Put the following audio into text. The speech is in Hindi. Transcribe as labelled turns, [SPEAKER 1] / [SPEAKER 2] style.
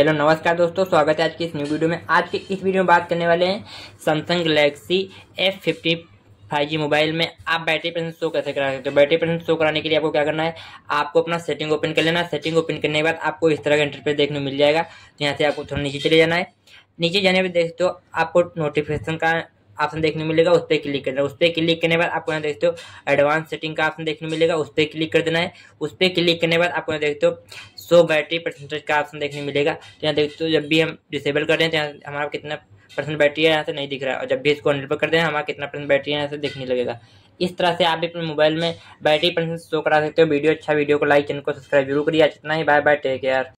[SPEAKER 1] हेलो नमस्कार दोस्तों स्वागत है आज की इस न्यू वीडियो में आज के इस वीडियो में बात करने वाले हैं Samsung Galaxy F fifty five G mobile में आप बैटरी परसेंट शो कैसे करा सकते हो बैटरी परसेंट शो कराने के लिए आपको क्या करना है आपको अपना सेटिंग ओपन कर लेना सेटिंग ओपन करने के बाद आपको इस तरह का इंटरफेस देखने मिल जाएगा यहाँ से आपको थोड़ा नीचे चले जाना है नीचे जाने पर देखते हो आपको नोटिफिकेशन का ऑप्शन देखने मिलेगा उस पर क्लिक करना है उस पर क्लिक करने बाद आपको यहाँ देखते हो एडवांस सेटिंग का ऑप्शन देखने मिलेगा उस पर क्लिक कर देना है उस पर क्लिक करने बाद आपको यहाँ देखते हो सो बैटरी परसेंटेज का ऑप्शन देखने मिलेगा तो यहाँ देखते हो जब भी हम डिसेबल कर रहे हैं तो यहाँ हमारा कितना परसेंट बैटरी है यहाँ से नहीं दिख रहा है और जब भी इसको हंड्रेड पर कर दें हमारा कितना परसेंट बैटरी है यहाँ से देखने लगेगा इस तरह से आप भी अपने मोबाइल में बैटरी परसेंट शो करा सकते हो वीडियो अच्छा वीडियो को लाइक चैनल को सब्सक्राइब जरूर करिए इतना ही बाय बाय टेक केयर